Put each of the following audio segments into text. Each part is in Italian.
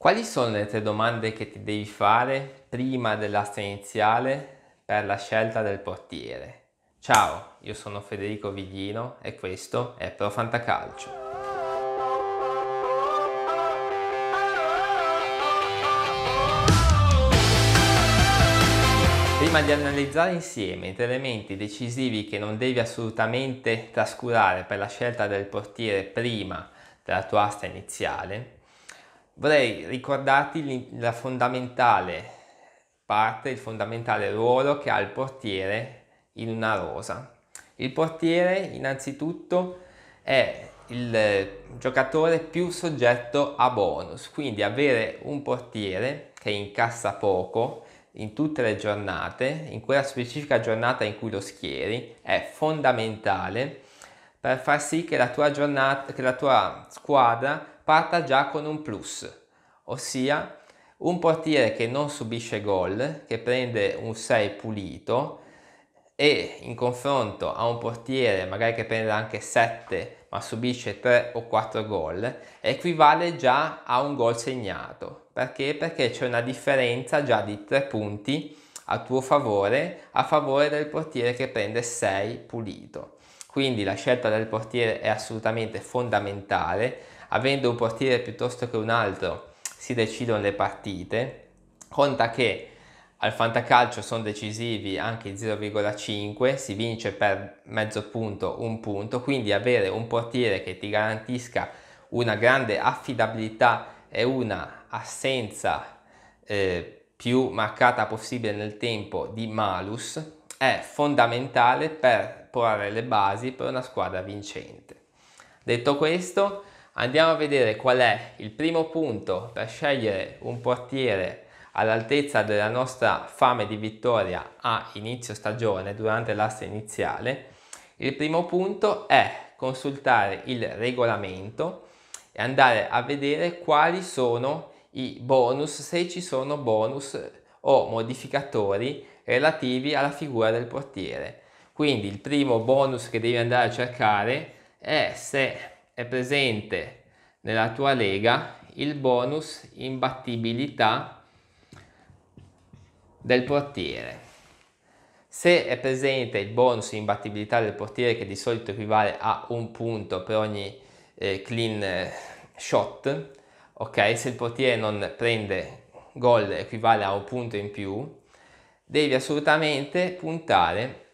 Quali sono le tre domande che ti devi fare prima dell'asta iniziale per la scelta del portiere? Ciao, io sono Federico Viglino e questo è Pro Fantacalcio. Prima di analizzare insieme i tre elementi decisivi che non devi assolutamente trascurare per la scelta del portiere prima della tua asta iniziale, vorrei ricordarti la fondamentale parte, il fondamentale ruolo che ha il portiere in una rosa. Il portiere innanzitutto è il giocatore più soggetto a bonus, quindi avere un portiere che incassa poco in tutte le giornate, in quella specifica giornata in cui lo schieri, è fondamentale per far sì che la tua, giornata, che la tua squadra parta già con un plus, ossia un portiere che non subisce gol, che prende un 6 pulito e in confronto a un portiere magari che prende anche 7 ma subisce 3 o 4 gol equivale già a un gol segnato. Perché? Perché c'è una differenza già di 3 punti a tuo favore a favore del portiere che prende 6 pulito. Quindi la scelta del portiere è assolutamente fondamentale avendo un portiere piuttosto che un altro si decidono le partite, conta che al fantacalcio sono decisivi anche i 0,5, si vince per mezzo punto, un punto, quindi avere un portiere che ti garantisca una grande affidabilità e una assenza eh, più marcata possibile nel tempo di malus è fondamentale per porre le basi per una squadra vincente. Detto questo, andiamo a vedere qual è il primo punto per scegliere un portiere all'altezza della nostra fame di vittoria a inizio stagione durante l'asse iniziale. Il primo punto è consultare il regolamento e andare a vedere quali sono i bonus, se ci sono bonus o modificatori relativi alla figura del portiere. Quindi il primo bonus che devi andare a cercare è se è presente nella tua lega il bonus imbattibilità del portiere. Se è presente il bonus imbattibilità del portiere che di solito equivale a un punto per ogni eh, clean eh, shot, ok? Se il portiere non prende gol equivale a un punto in più, devi assolutamente puntare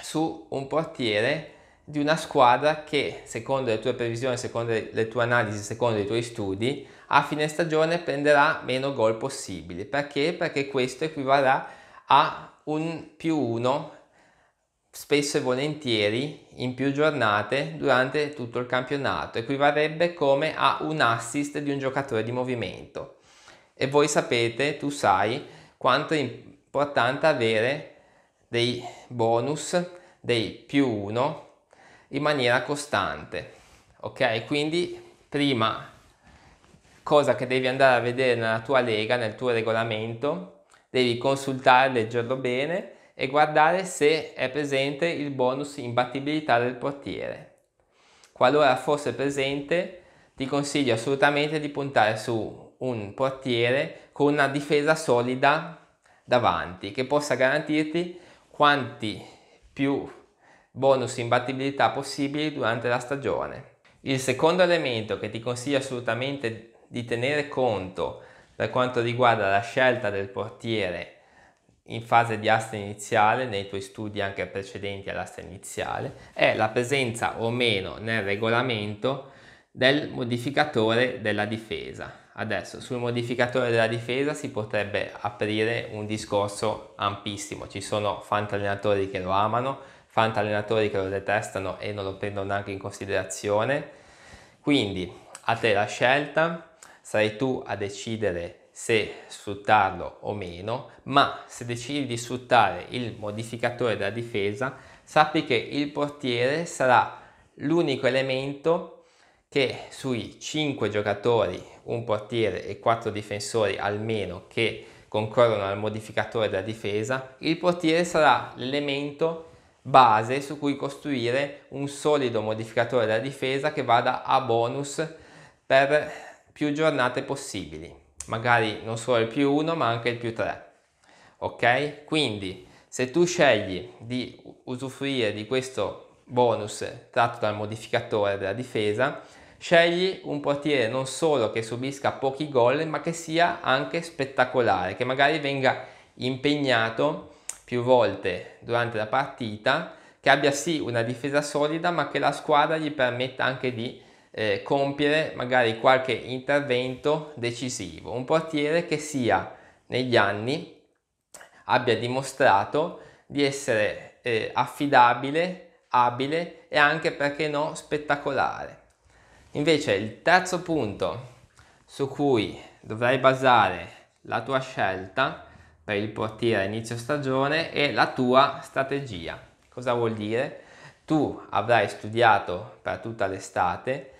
su un portiere di una squadra che, secondo le tue previsioni, secondo le tue analisi, secondo i tuoi studi, a fine stagione prenderà meno gol possibili. Perché? Perché questo equivalrà a un più uno spesso e volentieri in più giornate durante tutto il campionato. Equivarrebbe come a un assist di un giocatore di movimento. E voi sapete, tu sai, quanto è importante avere dei bonus, dei più uno in maniera costante. Ok, quindi prima cosa che devi andare a vedere nella tua lega, nel tuo regolamento, devi consultare, leggerlo bene e guardare se è presente il bonus imbattibilità del portiere. Qualora fosse presente, ti consiglio assolutamente di puntare su un portiere con una difesa solida davanti che possa garantirti quanti più bonus imbattibilità possibili durante la stagione. Il secondo elemento che ti consiglio assolutamente di tenere conto per quanto riguarda la scelta del portiere in fase di asta iniziale, nei tuoi studi anche precedenti all'asta iniziale, è la presenza o meno nel regolamento del modificatore della difesa. Adesso sul modificatore della difesa si potrebbe aprire un discorso ampissimo, ci sono fantallenatori che lo amano, fanta allenatori che lo detestano e non lo prendono neanche in considerazione. Quindi a te la scelta, sarai tu a decidere se sfruttarlo o meno, ma se decidi di sfruttare il modificatore della difesa, sappi che il portiere sarà l'unico elemento che sui 5 giocatori, un portiere e 4 difensori almeno che concorrono al modificatore della difesa, il portiere sarà l'elemento base su cui costruire un solido modificatore della difesa che vada a bonus per più giornate possibili, magari non solo il più 1 ma anche il più 3. Ok? Quindi se tu scegli di usufruire di questo bonus tratto dal modificatore della difesa, scegli un portiere non solo che subisca pochi gol, ma che sia anche spettacolare, che magari venga impegnato più volte durante la partita, che abbia sì una difesa solida ma che la squadra gli permetta anche di eh, compiere magari qualche intervento decisivo. Un portiere che sia negli anni abbia dimostrato di essere eh, affidabile, abile e anche perché no spettacolare. Invece il terzo punto su cui dovrai basare la tua scelta per il portiere a inizio stagione e la tua strategia. Cosa vuol dire? Tu avrai studiato per tutta l'estate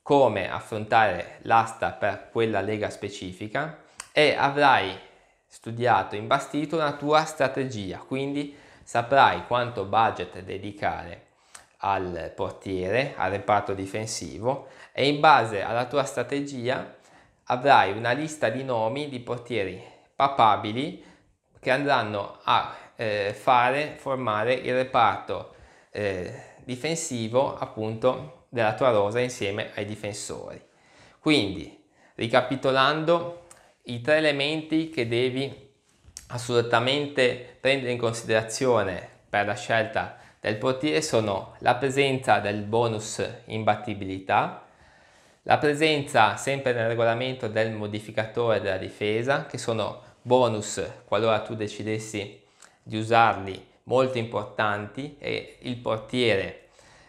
come affrontare l'asta per quella lega specifica e avrai studiato, imbastito una tua strategia, quindi saprai quanto budget dedicare al portiere, al reparto difensivo e in base alla tua strategia avrai una lista di nomi di portieri papabili che andranno a eh, fare formare il reparto eh, difensivo appunto della tua rosa insieme ai difensori. Quindi ricapitolando i tre elementi che devi assolutamente prendere in considerazione per la scelta del portiere sono la presenza del bonus imbattibilità, la presenza sempre nel regolamento del modificatore della difesa, che sono bonus qualora tu decidessi di usarli molto importanti e il portiere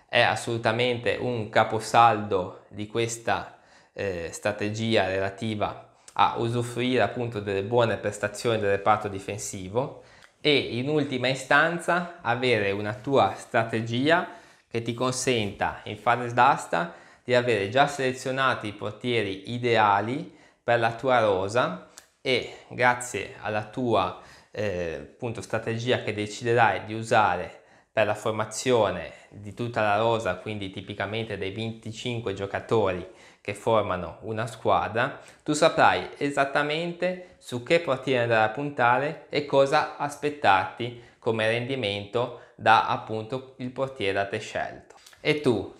è assolutamente un caposaldo di questa eh, strategia relativa a usufruire appunto delle buone prestazioni del reparto difensivo e in ultima istanza avere una tua strategia che ti consenta in fase d'asta di avere già selezionati i portieri ideali per la tua rosa e grazie alla tua eh, appunto, strategia che deciderai di usare per la formazione di tutta la rosa, quindi tipicamente dei 25 giocatori che formano una squadra, tu saprai esattamente su che portiere andare a puntare e cosa aspettarti come rendimento da appunto il portiere da te scelto. E tu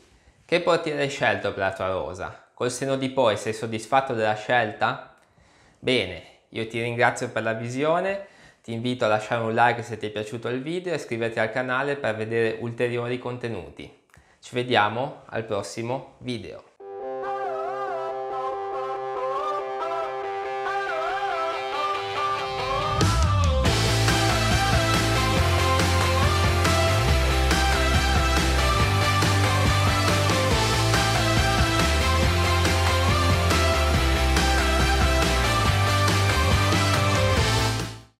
che portiere hai scelto per la tua rosa? Col seno di poi sei soddisfatto della scelta? Bene, io ti ringrazio per la visione, ti invito a lasciare un like se ti è piaciuto il video e iscriverti al canale per vedere ulteriori contenuti. Ci vediamo al prossimo video.